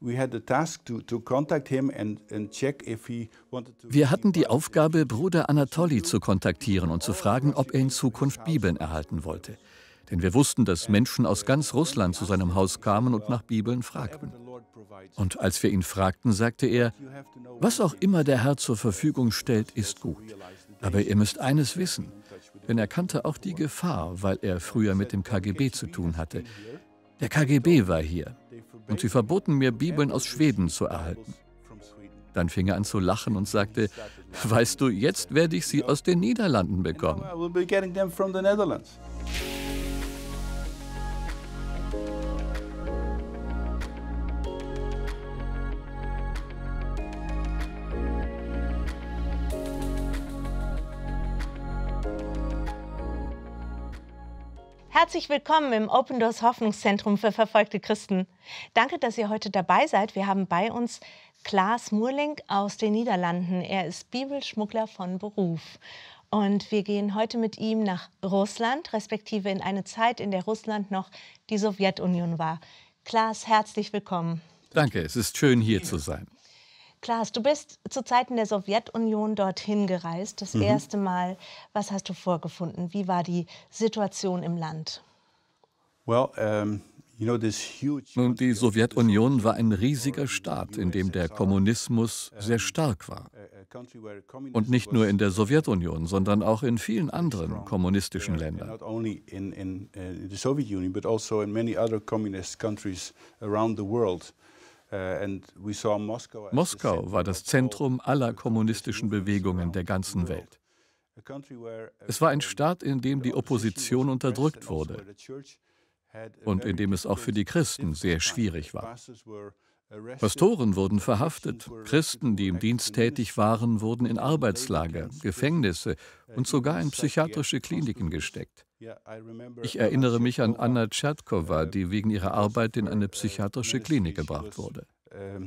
Wir hatten die Aufgabe, Bruder Anatoly zu kontaktieren und zu fragen, ob er in Zukunft Bibeln erhalten wollte. Denn wir wussten, dass Menschen aus ganz Russland zu seinem Haus kamen und nach Bibeln fragten. Und als wir ihn fragten, sagte er, was auch immer der Herr zur Verfügung stellt, ist gut. Aber ihr müsst eines wissen, denn er kannte auch die Gefahr, weil er früher mit dem KGB zu tun hatte. Der KGB war hier und sie verboten mir, Bibeln aus Schweden zu erhalten. Dann fing er an zu lachen und sagte, weißt du, jetzt werde ich sie aus den Niederlanden bekommen. Herzlich willkommen im Open Doors Hoffnungszentrum für verfolgte Christen. Danke, dass ihr heute dabei seid. Wir haben bei uns Klaas Murlink aus den Niederlanden. Er ist Bibelschmuggler von Beruf. Und wir gehen heute mit ihm nach Russland, respektive in eine Zeit, in der Russland noch die Sowjetunion war. Klaas, herzlich willkommen. Danke, es ist schön hier zu sein. Klaas, du bist zu Zeiten der Sowjetunion dorthin gereist, das mhm. erste Mal. Was hast du vorgefunden? Wie war die Situation im Land? Well, um nun, die Sowjetunion war ein riesiger Staat, in dem der Kommunismus sehr stark war. Und nicht nur in der Sowjetunion, sondern auch in vielen anderen kommunistischen Ländern. Äh, Moskau war das Zentrum aller kommunistischen Bewegungen der ganzen Welt. Es war ein Staat, in dem die Opposition unterdrückt also wurde und in dem es auch für die Christen sehr schwierig war. Pastoren wurden verhaftet, Christen, die im Dienst tätig waren, wurden in Arbeitslager, Gefängnisse und sogar uh, in psychiatrische Kliniken gesteckt. Ich erinnere mich an Anna Tschatkova, uh, die wegen ihrer Arbeit in eine uh, psychiatrische Klinik gebracht wurde. Uh,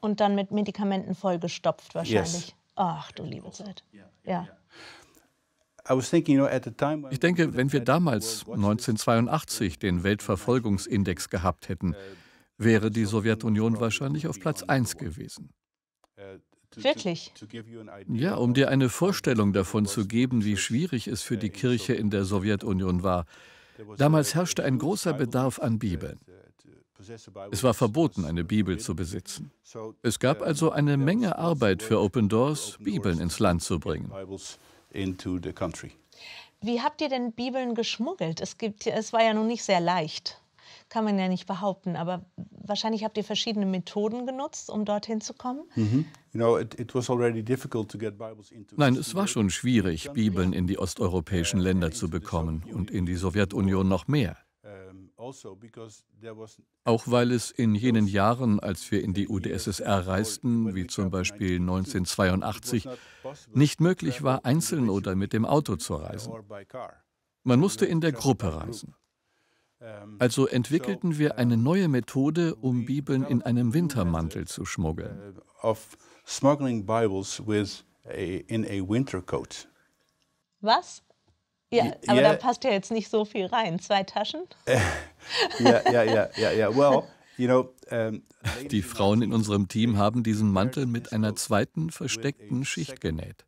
Und dann mit Medikamenten vollgestopft wahrscheinlich. Ach du liebe Zeit. Ja. Ich denke, wenn wir damals 1982 den Weltverfolgungsindex gehabt hätten, wäre die Sowjetunion wahrscheinlich auf Platz 1 gewesen. Wirklich? Ja, um dir eine Vorstellung davon zu geben, wie schwierig es für uh, die Kirche in der Sowjetunion war. Damals herrschte ein großer Bedarf an uh, Bibeln. Es war verboten, eine Bibel zu besitzen. Es gab uh, also eine Menge Arbeit für Open Doors, Bibeln ins Land zu bringen. Wie habt ihr denn Bibeln geschmuggelt? Es, gibt, es war ja nun nicht sehr leicht kann man ja nicht behaupten, aber wahrscheinlich habt ihr verschiedene Methoden genutzt, um dorthin zu kommen. Mhm. Nein, es war schon schwierig, Bibeln in die osteuropäischen uh, Länder zu bekommen und in die Sowjetunion noch mehr. Also, Auch weil es in jenen Jahren, als wir in die UdSSR reisten, wie zum Beispiel 1982, nicht möglich war, einzeln oder mit dem Auto zu reisen. Man musste in der Gruppe reisen. Also entwickelten wir eine neue Methode, um Bibeln in einem Wintermantel zu schmuggeln. Was? Ja, aber da passt ja jetzt nicht so viel rein. Zwei Taschen? Ja, ja, ja, ja, Well, die Frauen in unserem Team haben diesen Mantel mit einer zweiten versteckten Schicht genäht.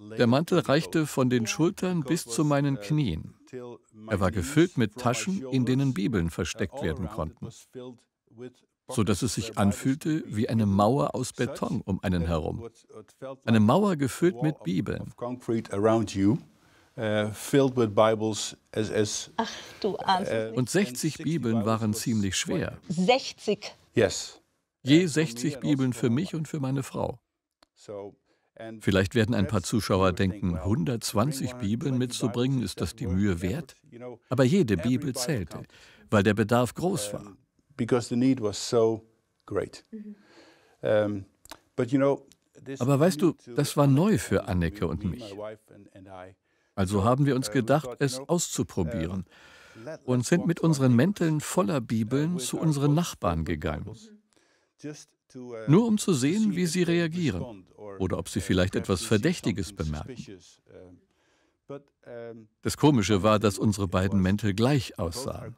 Der Mantel reichte von den Schultern bis zu meinen Knien. Er war gefüllt mit Taschen, in denen Bibeln versteckt werden konnten, so dass es sich anfühlte wie eine Mauer aus Beton um einen herum. Eine Mauer gefüllt mit Bibeln. Uh, Ach du Arsch. Uh, und 60 Bibeln waren ziemlich schwer. 60. Yes. Je 60 Bibeln für mich und für meine Frau. Vielleicht werden ein paar Zuschauer denken, 120 Bibeln mitzubringen, ist das die Mühe wert? Aber jede Bibel zählte, weil der Bedarf groß war. Mhm. Aber weißt du, das war neu für Anneke und mich. Also haben wir uh, uns gedacht, es auszuprobieren und sind mit unseren Mänteln voller uh, Bibeln zu unseren Nachbarn gegangen. Uh, nur um zu sehen, wie sie reagieren oder ob sie uh, vielleicht etwas Verdächtiges bemerken. Das Komische war, dass unsere beiden Mäntel gleich aussahen.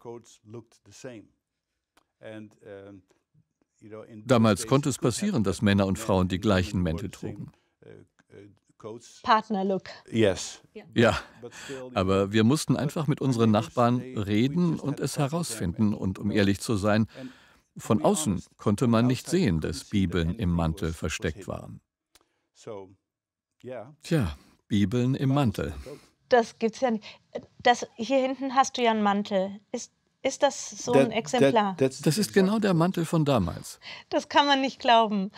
Damals konnte es passieren, dass Männer und Frauen die gleichen Mäntel trugen. Uh, Partnerlook. Yes. Ja, aber wir mussten einfach mit unseren Nachbarn reden und es herausfinden. Und um ehrlich zu sein, von außen konnte man nicht sehen, dass Bibeln im Mantel versteckt waren. Tja, Bibeln im Mantel. Das gibt's ja nicht. Das, hier hinten hast du ja einen Mantel. Ist, ist das so ein Exemplar? Das ist genau der Mantel von damals. Das kann man nicht glauben.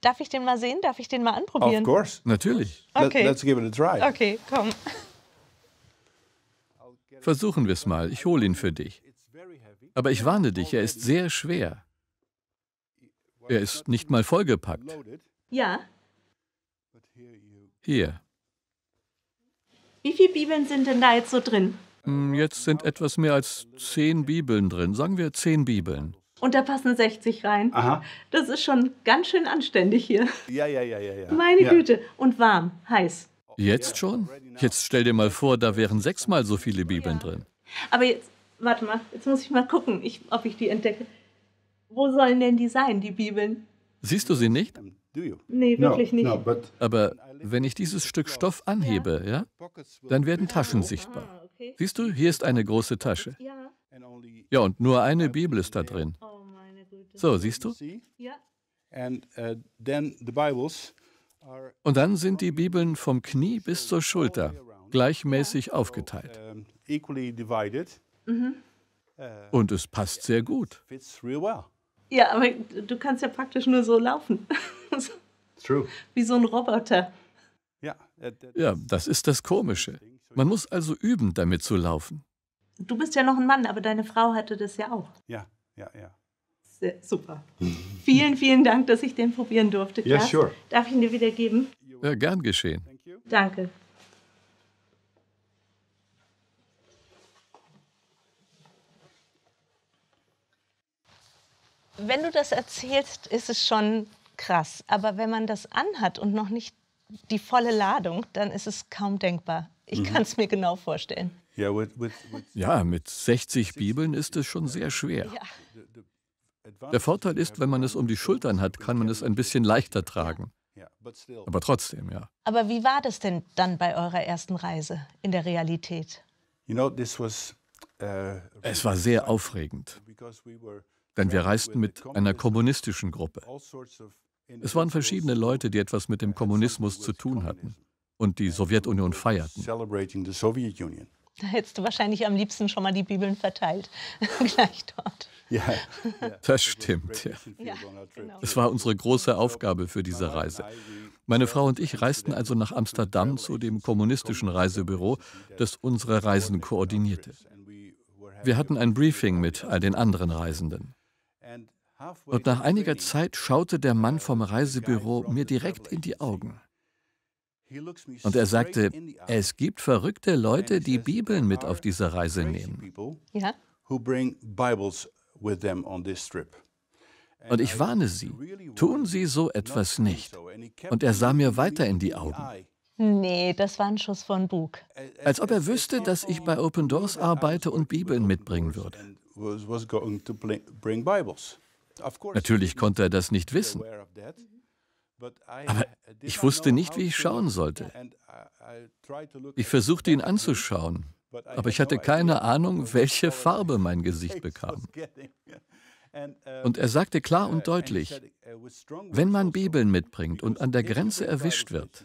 Darf ich den mal sehen? Darf ich den mal anprobieren? Of course. Natürlich. Okay. Let's give it a try. Okay, komm. Versuchen wir es mal. Ich hole ihn für dich. Aber ich warne dich, er ist sehr schwer. Er ist nicht mal vollgepackt. Ja. Hier. Wie viele Bibeln sind denn da jetzt so drin? Hm, jetzt sind etwas mehr als zehn Bibeln drin. Sagen wir zehn Bibeln. Und da passen 60 rein. Aha. Das ist schon ganz schön anständig hier. Ja, ja, ja, ja. ja. Meine ja. Güte. Und warm, heiß. Jetzt schon? Jetzt stell dir mal vor, da wären sechsmal so viele Bibeln ja. drin. Aber jetzt, Warte mal, jetzt muss ich mal gucken, ich, ob ich die entdecke. Wo sollen denn die sein, die Bibeln? Siehst du sie nicht? Nee, wirklich nicht. Aber wenn ich dieses Stück Stoff anhebe, ja, dann werden Taschen sichtbar. Ah, siehst du, hier ist eine große Tasche. Ja, und nur eine Bibel ist da drin. Oh, so, siehst du? Uh, und dann sind die Bibeln vom Knie bis zur Schulter gleichmäßig aufgeteilt. Mhm. Äh, Und es passt sehr gut. Ja, aber du kannst ja praktisch nur so laufen. True. Wie so ein Roboter. Ja, äh, das ist das Komische. Man muss also üben, damit zu laufen. Du bist ja noch ein Mann, aber deine Frau hatte das ja auch. Ja, ja, ja. Sehr, super. vielen, vielen Dank, dass ich den probieren durfte. Ja, yeah, sure. Darf ich ihn dir wieder geben? Ja, gern geschehen. Danke. wenn du das erzählst, ist es schon krass. Aber wenn man das anhat und noch nicht die volle Ladung, dann ist es kaum denkbar. Ich mhm. kann es mir genau vorstellen. Ja, mit 60 Bibeln ist es schon sehr schwer. Ja. Der Vorteil ist, wenn man es um die Schultern hat, kann man es ein bisschen leichter tragen. Aber trotzdem, ja. Aber wie war das denn dann bei eurer ersten Reise in der Realität? Uh, es war sehr aufregend denn wir reisten mit einer kommunistischen Gruppe. Es waren verschiedene Leute, die etwas mit dem Kommunismus zu tun hatten und die Sowjetunion feierten. Da hättest du wahrscheinlich am liebsten schon mal die Bibeln verteilt, gleich dort. Ja, das stimmt. Ja. ja genau. Es war unsere große Aufgabe für diese Reise. Meine Frau und ich reisten also nach Amsterdam zu dem kommunistischen Reisebüro, das unsere Reisen koordinierte. Wir hatten ein Briefing mit all den anderen Reisenden. Und nach einiger Zeit schaute der Mann vom Reisebüro mir direkt in die Augen. Und er sagte, es gibt verrückte Leute, die Bibeln mit auf diese Reise nehmen. Ja. Und ich warne Sie, tun Sie so etwas nicht. Und er sah mir weiter in die Augen. Nee, das war ein Schuss von Bug. Als ob er wüsste, dass ich bei Open Doors arbeite und Bibeln mitbringen würde. Natürlich konnte er das nicht wissen. Aber ich wusste nicht, wie ich schauen sollte. Ich versuchte ihn anzuschauen, aber ich hatte keine Ahnung, welche Farbe mein Gesicht bekam. Uh, und er sagte klar uh, und deutlich, uh, wenn man also Bibeln mitbringt und an der Grenze erwischt wird,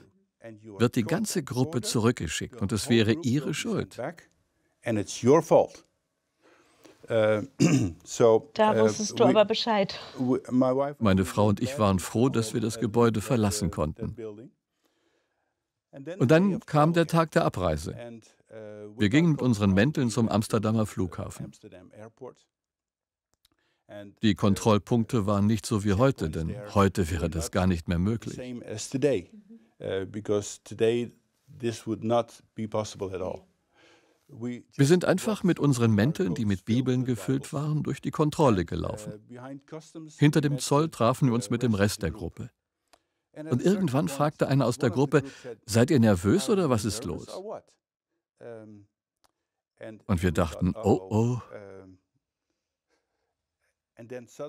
wird die ganze Gruppe zurückgeschickt und es wäre ihre Schuld. Äh, so, da äh, wusstest du aber Bescheid. Meine Frau und ich waren froh, dass wir das Gebäude verlassen konnten. Und dann kam der Tag der Abreise. Uh, wir gingen mit unseren Mänteln zum Amsterdamer Flughafen. Die Kontrollpunkte waren nicht so wie heute, denn heute wäre das gar nicht mehr möglich. Mhm. Wir sind einfach mit unseren Mänteln, die mit Bibeln gefüllt waren, durch die Kontrolle gelaufen. Hinter dem Zoll trafen wir uns mit dem Rest der Gruppe. Und irgendwann fragte einer aus der Gruppe, seid ihr nervös oder was ist los? Und wir dachten, oh oh.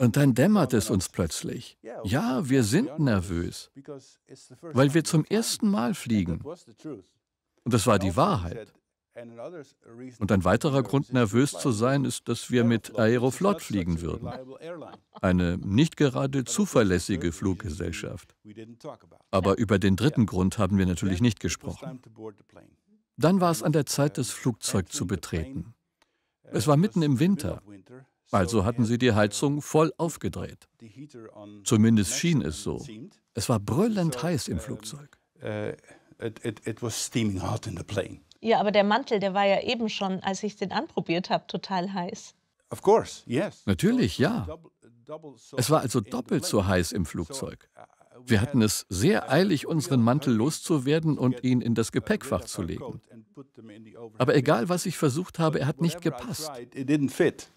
Und dann dämmerte es uns plötzlich. Ja, wir sind nervös, weil wir zum ersten Mal fliegen. Und das war die Wahrheit. Und ein weiterer Grund, nervös zu sein, ist, dass wir mit Aeroflot fliegen würden. Eine nicht gerade zuverlässige Fluggesellschaft. Aber über den dritten Grund haben wir natürlich nicht gesprochen. Dann war es an der Zeit, das Flugzeug zu betreten. Es war mitten im Winter, also hatten sie die Heizung voll aufgedreht. Zumindest schien es so. Es war brüllend heiß im Flugzeug. Äh, it, it, it was steaming hot in the plane. Ja, aber der Mantel, der war ja eben schon, als ich den anprobiert habe, total heiß. Of course, yes. Natürlich, ja. Es war also doppelt so heiß im Flugzeug. Uh, Wir hatten es sehr eilig, unseren Mantel loszuwerden und ihn in das Gepäckfach zu legen. Aber egal, was ich versucht habe, er hat nicht gepasst.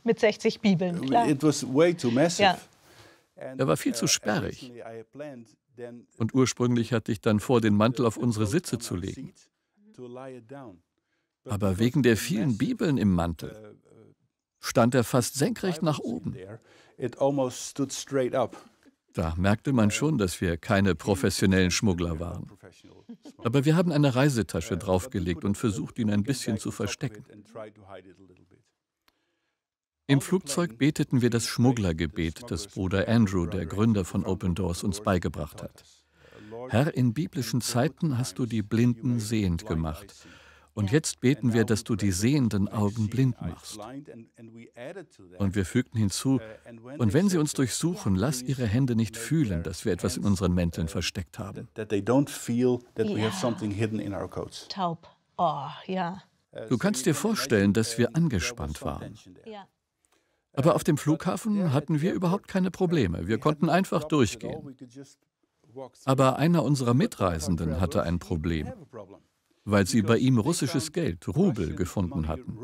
Mit 60 Bibeln, klar. Ja. Er war viel zu uh, sperrig. Und ursprünglich hatte ich dann vor, den Mantel auf unsere Sitze zu legen. Aber wegen der vielen Bibeln im Mantel uh, uh, stand er fast senkrecht nach oben. Da merkte man uh, schon, dass wir keine professionellen Schmuggler waren. Aber wir haben eine Reisetasche draufgelegt und versucht, ihn ein bisschen zu verstecken. Im Flugzeug beteten wir das Schmugglergebet, das Bruder Andrew, der Gründer von Open Doors, uns beigebracht hat. Herr, in biblischen Zeiten hast du die Blinden sehend gemacht. Und jetzt beten wir, dass du die sehenden Augen blind machst. Und wir fügten hinzu, und wenn sie uns durchsuchen, lass ihre Hände nicht fühlen, dass wir etwas in unseren Mänteln versteckt haben. Taub. Oh, ja. Du kannst dir vorstellen, dass wir angespannt waren. Aber auf dem Flughafen hatten wir überhaupt keine Probleme. Wir konnten einfach durchgehen. Aber einer unserer Mitreisenden hatte ein Problem, weil sie bei ihm russisches Geld, Rubel, gefunden hatten,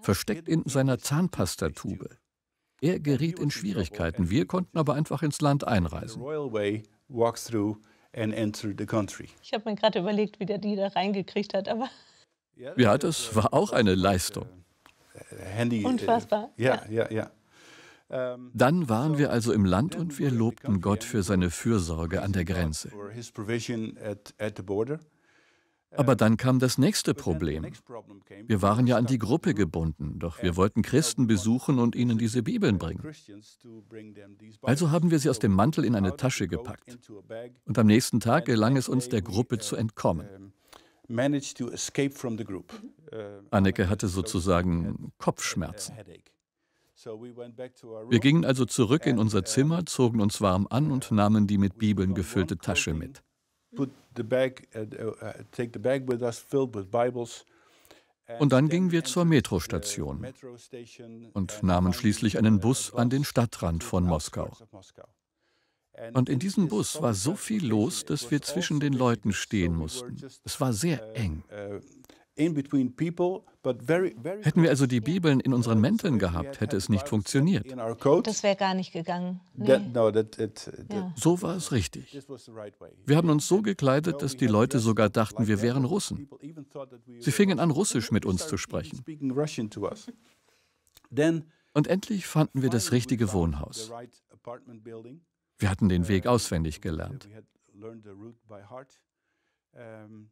versteckt in seiner Zahnpastatube. Er geriet in Schwierigkeiten, wir konnten aber einfach ins Land einreisen. Ich habe mir gerade überlegt, wie der die da reingekriegt hat, aber. Ja, das war auch eine Leistung. Unfassbar. Ja, ja, ja. Ähm, dann waren wir also im Land und wir lobten Gott für seine Fürsorge an der Grenze. Aber dann kam das nächste Problem. Wir waren ja an die Gruppe gebunden, doch wir wollten Christen besuchen und ihnen diese Bibeln bringen. Also haben wir sie aus dem Mantel in eine Tasche gepackt. Und am nächsten Tag gelang es uns, der Gruppe zu entkommen. Anneke hatte uh, sozusagen Kopfschmerzen. Wir gingen also zurück in unser uh, Zimmer, zogen uns warm an und uh, nahmen die mit Bibeln gefüllte Tasche mit. Uh, und dann gingen wir zur Metrostation und nahmen schließlich einen Bus an den Stadtrand von Moskau. Und in diesem Bus war so viel los, dass wir zwischen den Leuten stehen mussten. Es war sehr eng. Hätten wir also die Bibeln in unseren Mänteln gehabt, hätte es nicht funktioniert. Das wäre gar nicht gegangen. Nee. So war es richtig. Wir haben uns so gekleidet, dass die Leute sogar dachten, wir wären Russen. Sie fingen an, Russisch mit uns zu sprechen. Und endlich fanden wir das richtige Wohnhaus. Wir hatten den Weg auswendig gelernt.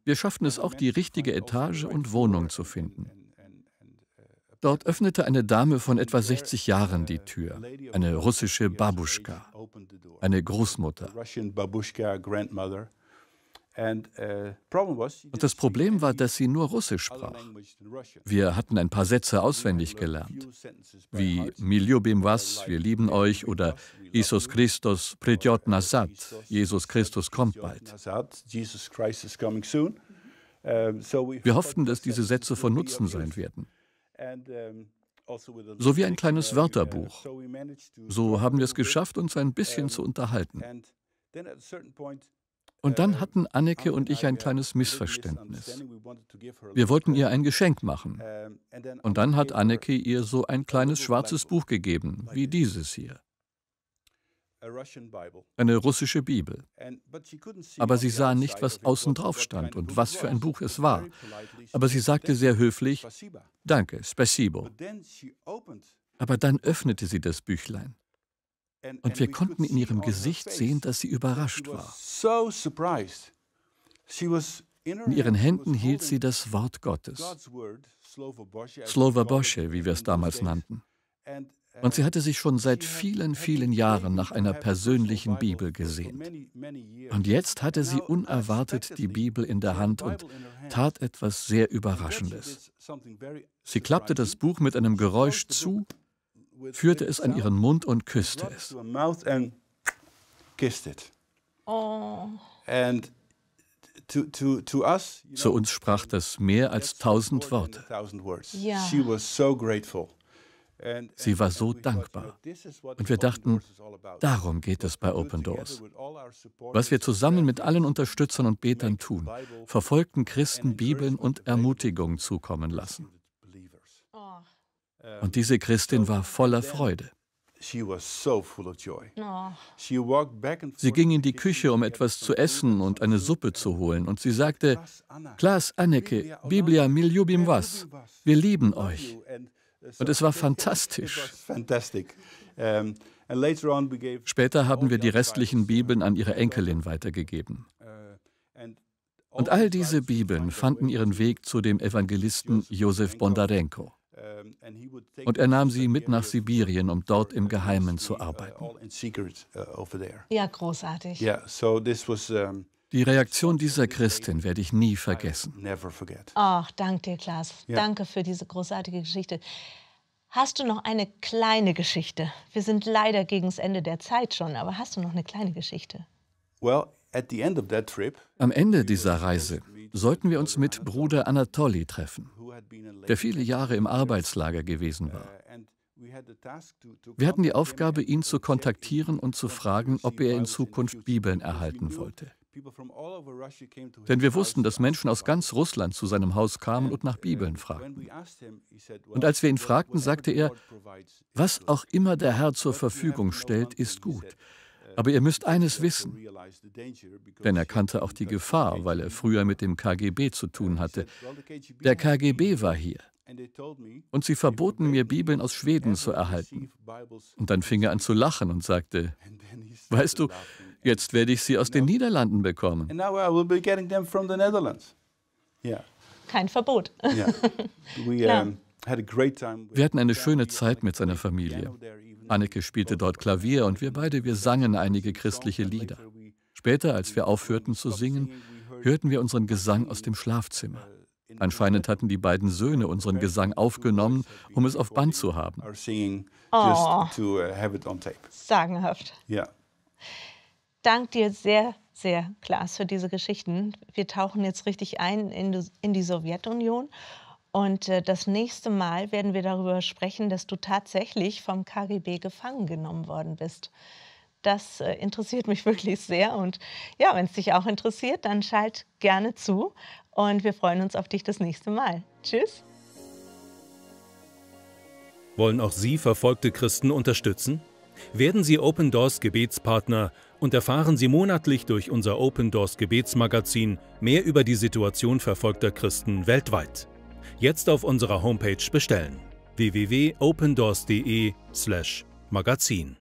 Wir schafften es auch, die richtige Etage und Wohnung zu finden. Dort öffnete eine Dame von etwa 60 Jahren die Tür, eine russische Babuschka, eine Großmutter. Uh, Und das Problem war, dass sie nur Russisch sprach. Wir hatten ein paar Sätze auswendig gelernt, wie Miljubim was, wir lieben euch, oder Jesus Christus pridjot nasat, Jesus Christus kommt bald. Wir hofften, dass diese Sätze von Nutzen sein werden. Also so wie ein kleines uh, Wörterbuch. So haben wir es geschafft, uns ein bisschen zu unterhalten. Und dann hatten Anneke und ich ein kleines Missverständnis. Wir wollten ihr ein Geschenk machen. Und dann hat Anneke ihr so ein kleines schwarzes Buch gegeben, wie dieses hier. Eine russische Bibel. Aber sie sah nicht, was außen drauf stand und was für ein Buch es war. Aber sie sagte sehr höflich, Danke, Spasibo. Aber dann öffnete sie das Büchlein. Und wir konnten in ihrem Gesicht sehen, dass sie überrascht war. In ihren Händen hielt sie das Wort Gottes, Slova Bosche, wie wir es damals nannten. Uh, und sie hatte sich schon seit vielen, vielen Jahren nach einer persönlichen Bibel gesehnt. Und jetzt hatte sie unerwartet die Bibel in der Hand und tat etwas sehr Überraschendes. Sie klappte das Buch mit einem Geräusch zu führte es an ihren Mund und küsste es. Oh. Zu uns sprach das mehr als tausend Worte. Ja. Sie war so dankbar. Und wir dachten, darum geht es bei Open Doors. Was wir zusammen mit allen Unterstützern und Betern tun, verfolgten Christen Bibeln und Ermutigungen zukommen lassen. Und diese Christin war voller Freude. Oh. Sie ging in die Küche, um etwas zu essen und eine Suppe zu holen, und sie sagte, Klaas Anneke, Biblia miljubim was, wir lieben euch. Uh, und es war fantastisch. Später haben wir die restlichen Bibeln an ihre uh, Enkelin weitergegeben. Uh, und all diese Bibeln fanden ihren Weg zu dem Evangelisten Josef Bondarenko. Und er nahm sie mit nach Sibirien, um dort im Geheimen zu arbeiten. Uh, uh, ja, großartig. Die Reaktion dieser Christin werde ich nie vergessen. Ach, danke dir, Klaas. Danke für diese großartige Geschichte. Hast du noch eine kleine Geschichte? Wir sind leider gegen das Ende der Zeit schon, aber hast du noch eine kleine Geschichte? Well, am Ende dieser Reise sollten wir uns mit Bruder Anatoly treffen, der viele Jahre im Arbeitslager gewesen war. Uh, wir hatten die Aufgabe, ihn zu kontaktieren und zu fragen, ob er in Zukunft Bibeln erhalten wollte. Denn wir wussten, dass Menschen aus ganz Russland zu seinem Haus kamen und nach Bibeln uh, fragten. Und als wir ihn fragten, sagte er, was auch immer der Herr zur Verfügung stellt, ist gut. Aber ihr müsst eines wissen, denn er kannte auch die Gefahr, weil er früher mit dem KGB zu tun hatte. Der KGB war hier. Und sie verboten mir, Bibeln aus Schweden zu erhalten. Und dann fing er an zu lachen und sagte, weißt du, jetzt werde ich sie aus den Niederlanden bekommen. Kein Verbot. Wir hatten eine schöne Zeit mit seiner Familie. Anneke spielte dort Klavier und wir beide, wir sangen einige christliche Lieder. Später, als wir aufhörten zu singen, hörten wir unseren Gesang aus dem Schlafzimmer. Anscheinend hatten die beiden Söhne unseren Gesang aufgenommen, um es auf Band zu haben. Oh, uh, sagenhaft. Ja. Dank dir sehr, sehr, Klaas, für diese Geschichten. Wir tauchen jetzt richtig ein in die Sowjetunion und äh, das nächste Mal werden wir darüber sprechen, dass du tatsächlich vom KGB gefangen genommen worden bist. Das äh, interessiert mich wirklich sehr. Und ja, wenn es dich auch interessiert, dann schalt gerne zu. Und wir freuen uns auf dich das nächste Mal. Tschüss. Wollen auch Sie verfolgte Christen unterstützen? Werden Sie Open Doors Gebetspartner und erfahren Sie monatlich durch unser Open Doors Gebetsmagazin mehr über die Situation verfolgter Christen weltweit jetzt auf unserer Homepage bestellen www.opendoors.de/magazin